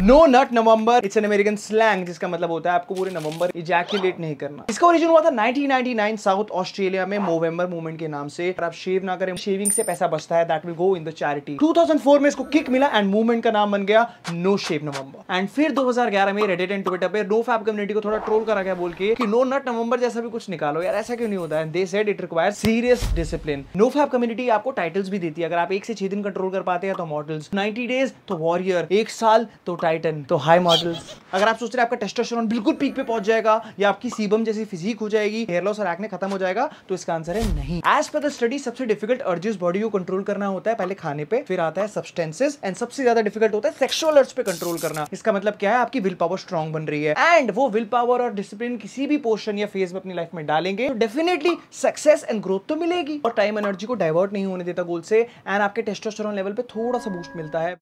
no nut November it's an American slang जिसका मतलब होता है आपको पूरे नवंबर इजैक्यूलेट नहीं करना इसका ओरिजिन हुआ था 1999 साउथ ऑस्ट्रेलिया में मोवेम्बर मूवमेंट के नाम से अगर आप शेव ना करें शेविंग से पैसा बचता है that will go in the charity 2004 में इसको किक मिला एंड मूवमेंट का नाम बन गया नो शेव नवंबर एंड फिर 2011 में रेडिट एंड ट्विटर पर नो फैप कम्युनिटी को थोड़ा ट्रोल करा गया बोल के कि नो नट नवंबर जैसा भी कुछ निकालो यार ऐसा क्यों नहीं होता है they said it require serious discipline no fap community आपको टाइटल्स भी देती है अगर आप एक से छह दिन कंट्रोल कर पाते हैं तो मॉडल्स नाइनटी डेज तो वॉरियर एक साल तो टाइटन तो हाई मॉडल्स अगर आप सोच रहे हैं आपका टेस्टोस्टेरोन बिल्कुल पीक पे पहुंच जाएगा या आपकी सीबम जैसी फिजिक हो जाएगी हेयर लॉस और एक्ने खत्म हो जाएगा तो इसका आंसर है नहीं एज पर द स्टडी सबसे डिफिकल्ट अर्जेस बॉडी को कंट्रोल करना होता है पहले खाने पे फिर आता है सब्सटेंसेस एंड सबसे ज्यादा डिफिकल्ट होता है सेक्सुअल अर्ज पे कंट्रोल करना इसका मतलब क्या है आपकी विल पावर स्ट्रॉन्ग बन रही है एंड वो विल पावर और डिसिप्लिन किसी भी पोर्शन या फेज में अपनी लाइफ में डालेंगे तो डेफिनेटली सक्सेस एंड ग्रोथ तो मिलेगी और टाइम एनर्जी को डाइवर्ट नहीं होने देता गोल से एंड आपके टेस्टोस्टेरोन लेवल पे थोड़ा सा बूस्ट मिलता है